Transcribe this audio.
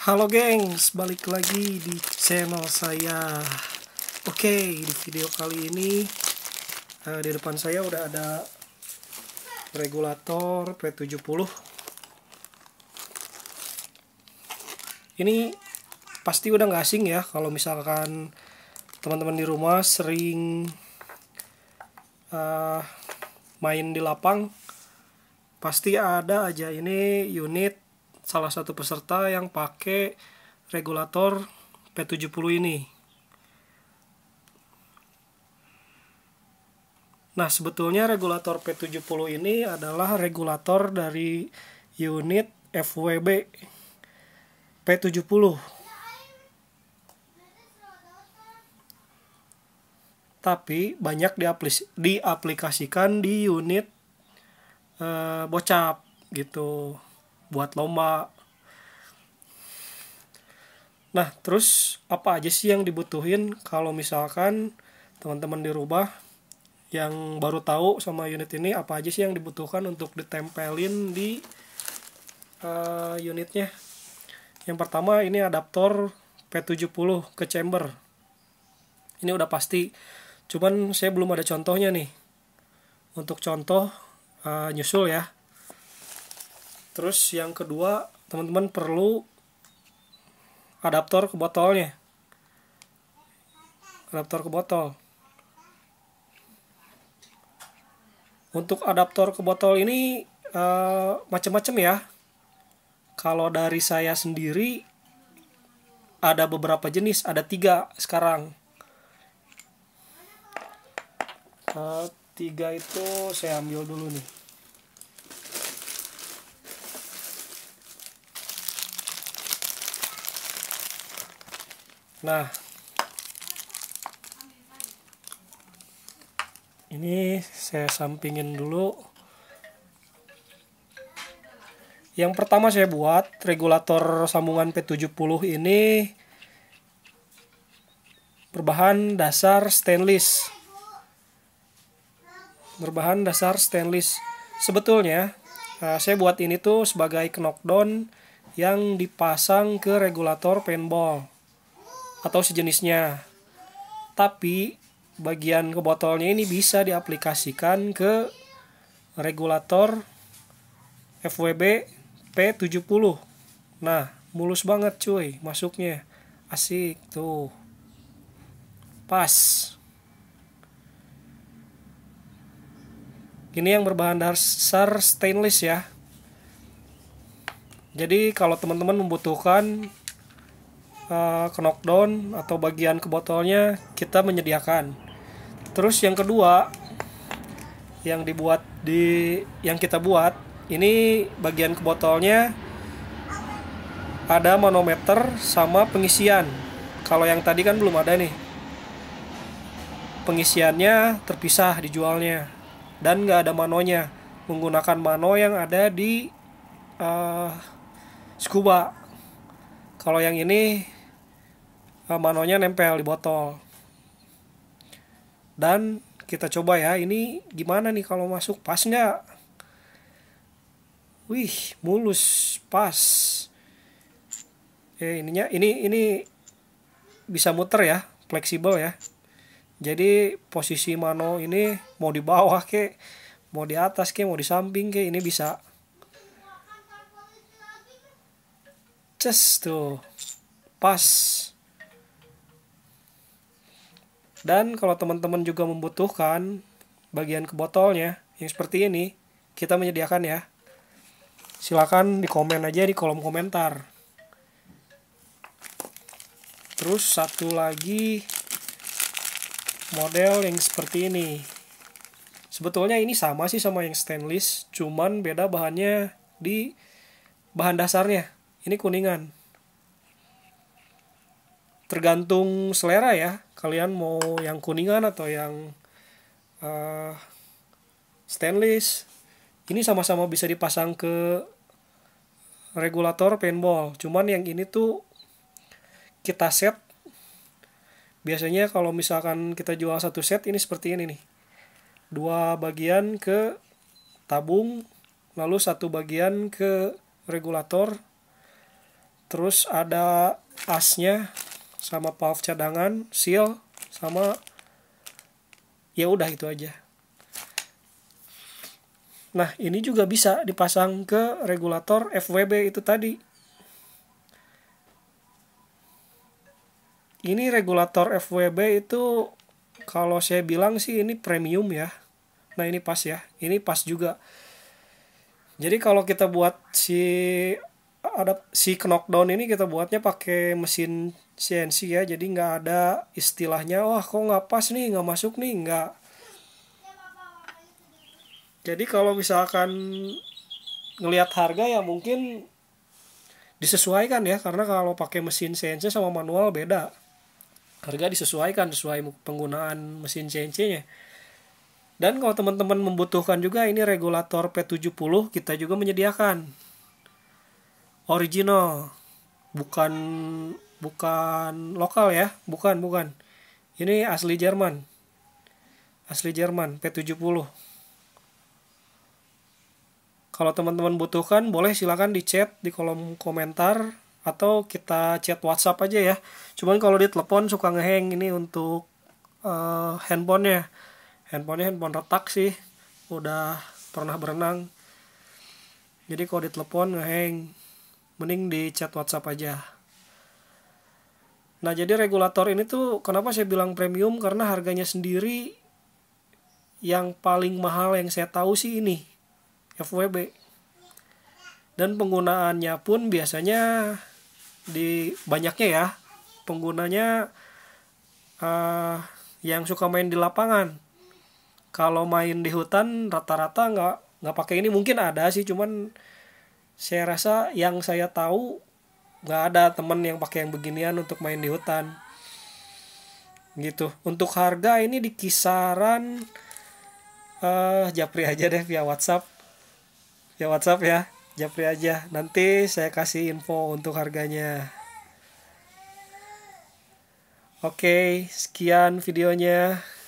Halo gengs, balik lagi di channel saya Oke, okay, di video kali ini uh, Di depan saya udah ada Regulator P70 Ini pasti udah gak asing ya Kalau misalkan teman-teman di rumah sering uh, Main di lapang Pasti ada aja ini unit salah satu peserta yang pakai regulator P70 ini. Nah, sebetulnya regulator P70 ini adalah regulator dari unit FWB P70. Tapi banyak diaplis diaplikasikan di unit e, bocap gitu buat lomba nah terus apa aja sih yang dibutuhin kalau misalkan teman-teman dirubah yang baru tahu sama unit ini apa aja sih yang dibutuhkan untuk ditempelin di uh, unitnya yang pertama ini adaptor P70 ke chamber ini udah pasti cuman saya belum ada contohnya nih untuk contoh uh, nyusul ya terus yang kedua teman-teman perlu adaptor ke botolnya adaptor ke botol untuk adaptor ke botol ini eh, macam-macam ya kalau dari saya sendiri ada beberapa jenis ada tiga sekarang uh, tiga itu saya ambil dulu nih Nah, ini saya sampingin dulu. Yang pertama saya buat regulator sambungan P70 ini berbahan dasar stainless. Berbahan dasar stainless. Sebetulnya eh, saya buat ini tuh sebagai knockdown yang dipasang ke regulator ball atau sejenisnya. Tapi bagian ke botolnya ini bisa diaplikasikan ke regulator FWB P70. Nah, mulus banget cuy masuknya. Asik tuh. Pas. Ini yang berbahan dasar stainless ya. Jadi kalau teman-teman membutuhkan Eh, knockdown atau bagian ke botolnya kita menyediakan. Terus yang kedua yang dibuat di yang kita buat ini bagian ke botolnya ada manometer sama pengisian. Kalau yang tadi kan belum ada nih. Pengisiannya terpisah dijualnya dan nggak ada manonya. Menggunakan mano yang ada di uh, scuba. Kalau yang ini manonya nempel di botol dan kita coba ya ini gimana nih kalau masuk pas nggak wih mulus pas eh ininya ini ini bisa muter ya fleksibel ya jadi posisi mano ini mau di bawah ke mau di atas ke mau di samping ke ini bisa Just tuh pas dan kalau teman-teman juga membutuhkan bagian ke botolnya yang seperti ini, kita menyediakan ya. Silakan di komen aja di kolom komentar. Terus satu lagi model yang seperti ini. Sebetulnya ini sama sih sama yang stainless, cuman beda bahannya di bahan dasarnya. Ini kuningan. Tergantung selera ya, kalian mau yang kuningan atau yang uh, stainless ini sama-sama bisa dipasang ke regulator paintball cuman yang ini tuh kita set biasanya kalau misalkan kita jual satu set ini seperti ini nih dua bagian ke tabung lalu satu bagian ke regulator terus ada asnya sama puff cadangan seal sama ya udah itu aja nah ini juga bisa dipasang ke regulator FWB itu tadi ini regulator FWB itu kalau saya bilang sih ini premium ya nah ini pas ya ini pas juga jadi kalau kita buat si ada si knockdown ini kita buatnya pakai mesin CNC ya jadi nggak ada istilahnya wah kok nggak pas nih nggak masuk nih nggak jadi kalau misalkan ngelihat harga ya mungkin disesuaikan ya karena kalau pakai mesin CNC sama manual beda harga disesuaikan sesuai penggunaan mesin CNC-nya dan kalau teman-teman membutuhkan juga ini regulator P70 kita juga menyediakan original bukan bukan lokal ya bukan bukan ini asli Jerman asli Jerman P70 kalau teman-teman butuhkan boleh silahkan di chat di kolom komentar atau kita chat WhatsApp aja ya cuman kalau di telepon suka ngeheng ini untuk uh, handphonenya handphonenya handphone retak sih udah pernah berenang jadi kalau di telepon ngeheng mending di chat WhatsApp aja Nah, jadi regulator ini tuh kenapa saya bilang premium karena harganya sendiri yang paling mahal yang saya tahu sih ini FWB. Dan penggunaannya pun biasanya di banyaknya ya penggunanya uh, yang suka main di lapangan. Kalau main di hutan rata-rata nggak nggak pakai ini mungkin ada sih cuman saya rasa yang saya tahu nggak ada temen yang pakai yang beginian untuk main di hutan gitu untuk harga ini di kisaran uh, japri aja deh via WhatsApp via WhatsApp ya japri aja nanti saya kasih info untuk harganya oke okay, sekian videonya